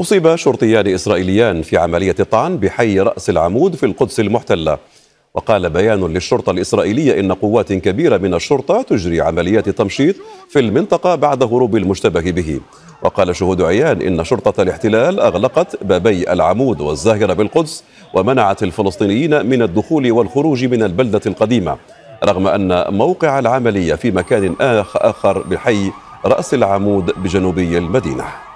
أصيب شرطيان إسرائيليان في عملية طعن بحي رأس العمود في القدس المحتلة وقال بيان للشرطة الإسرائيلية إن قوات كبيرة من الشرطة تجري عمليات تمشيط في المنطقة بعد هروب المشتبه به وقال شهود عيان إن شرطة الاحتلال أغلقت بابي العمود والزاهرة بالقدس ومنعت الفلسطينيين من الدخول والخروج من البلدة القديمة رغم أن موقع العملية في مكان آخر بحي رأس العمود بجنوبي المدينة